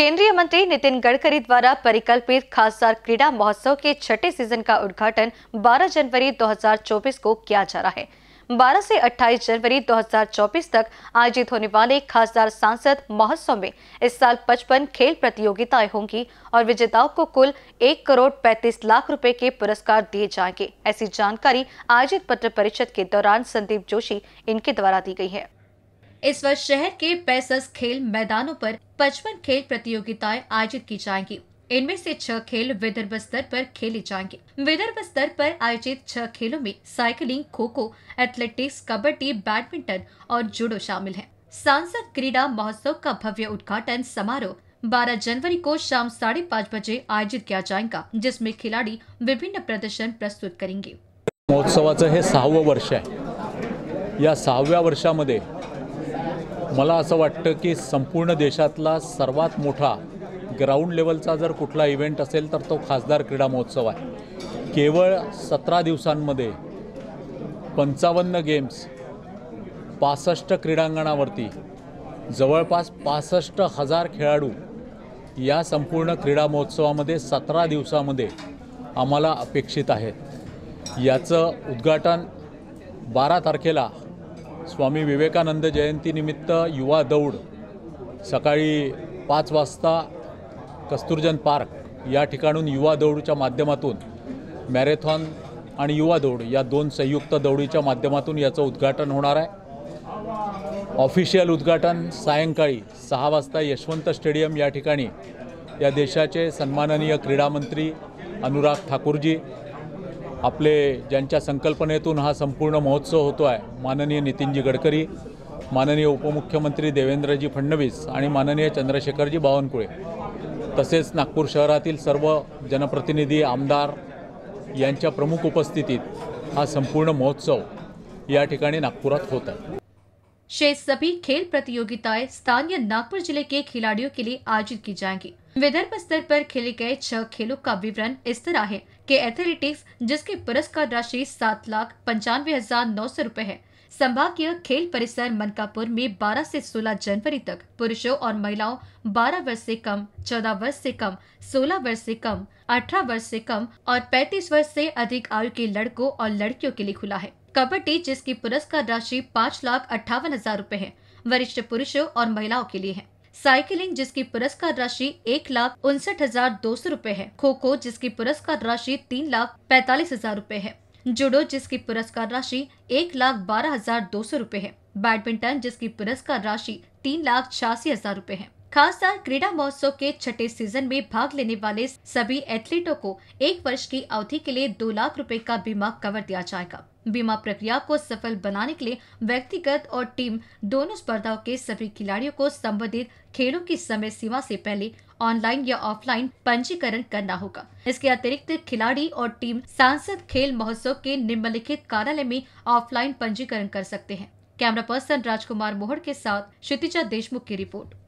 केंद्रीय मंत्री नितिन गडकरी द्वारा परिकल्पित खासदार क्रीड़ा महोत्सव के छठे सीजन का उद्घाटन 12 जनवरी 2024 को किया जा रहा है 12 से 28 जनवरी 2024 तक आयोजित होने वाले खासदार सांसद महोत्सव में इस साल 55 खेल प्रतियोगिताएं होंगी और विजेताओं को कुल एक करोड़ 35 लाख रुपए के पुरस्कार दिए जाएंगे ऐसी जानकारी आयोजित पत्र परिषद के दौरान संदीप जोशी इनके द्वारा दी गई है इस वर्ष शहर के पैसस खेल मैदानों पर पचपन खेल प्रतियोगिताएं आयोजित की जाएंगी इनमें से छह खेल विदर्भ स्तर पर खेले जाएंगे विदर्भ स्तर पर आयोजित छह खेलों में cycling kho kho athletics kabaddi badminton और जूडो शामिल है सांसद क्रीड़ा महोत्सव का भव्य उद्घाटन समारोह 12 जनवरी को शाम साढ़े पाँच बजे आयोजित किया जाएगा जिसमें खिलाड़ी विभिन्न प्रदर्शन प्रस्तुत करेंगे महोत्सव वर्ष है या सहाव्या मध्य मला असं वाटतं की संपूर्ण देशातला सर्वात मोठा ग्राउंड लेवलचा जर कुठला इव्हेंट असेल तर तो खासदार क्रीडा महोत्सव आहे केवळ सतरा दिवसांमध्ये पंचावन्न गेम्स पासष्ट क्रीडांगणावरती जवळपास पासष्ट हजार खेळाडू या संपूर्ण क्रीडा महोत्सवामध्ये सतरा दिवसामध्ये आम्हाला अपेक्षित आहेत याचं उद्घाटन बारा तारखेला स्वामी विवेकानंद जयंतीनिमित्त युवा दौड सकाळी पाच वाजता कस्तुरजन पार्क या ठिकाणून युवा दौडच्या माध्यमातून मॅरेथॉन आणि युवा दौड या दोन संयुक्त दौडीच्या माध्यमातून याचं उद्घाटन होणार आहे ऑफिशियल उद्घाटन सायंकाळी सहा वाजता यशवंत स्टेडियम या ठिकाणी या देशाचे सन्माननीय क्रीडामंत्री अनुराग ठाकूरजी आपले ज्यांच्या संकल्पनेतून हा संपूर्ण महोत्सव होतो आहे माननीय नितीनजी गडकरी माननीय उपमुख्यमंत्री देवेंद्रजी फडणवीस आणि माननीय चंद्रशेखरजी बावनकुळे तसेच नागपूर शहरातील सर्व जनप्रतिनिधी आमदार यांच्या प्रमुख उपस्थितीत हा संपूर्ण महोत्सव या ठिकाणी नागपुरात होत आहे शेष सभी खेल प्रतियोगिताएं स्थानीय नागपुर जिले के खिलाड़ियों के लिए आयोजित की जाएंगी विदर्भ स्तर पर खेले गए छह खेलों का विवरण इस तरह है के एथलेटिक्स जिसके पुरस्कार राशि सात लाख पंचानवे हजार नौ सौ रूपए है संभागीय खेल परिसर मनकापुर में 12 से 16 जनवरी तक पुरुषों और महिलाओं 12 वर्ष से कम 14 वर्ष से कम 16 वर्ष से कम 18 वर्ष से कम और 35 वर्ष से अधिक आयु के लड़कों और लड़कियों के लिए खुला है कबड्डी जिसकी पुरस्कार राशि पाँच लाख अठावन हजार रूपए है वरिष्ठ पुरुषों और महिलाओं के लिए है साइकिलिंग जिसकी पुरस्कार राशि एक लाख उनसठ हजार दो सौ रूपए है खो खो जिसकी पुरस्कार राशि तीन लाख पैतालीस हजार रूपए है जुडो जिसकी पुरस्कार राशि एक लाख बारह हजार दो सौ रूपए है बैडमिंटन जिसकी पुरस्कार राशि तीन लाख छियासी हजार रूपए है खासदार क्रीड़ा महोत्सव के छठे सीजन में भाग लेने वाले सभी एथलीटों को एक वर्ष की अवधि के लिए दो लाख रुपए का बीमा कवर दिया जाएगा बीमा प्रक्रिया को सफल बनाने के लिए व्यक्तिगत और टीम दोनों स्पर्धाओं के सभी खिलाड़ियों को संबंधित खेलों की समय सीमा से पहले ऑनलाइन या ऑफलाइन पंजीकरण करना होगा इसके अतिरिक्त खिलाड़ी और टीम सांसद खेल महोत्सव के निम्नलिखित कार्यालय में ऑफलाइन पंजीकरण कर सकते हैं कैमरा पर्सन राजकुमार मोहड़ के साथ क्षितिजा देशमुख की रिपोर्ट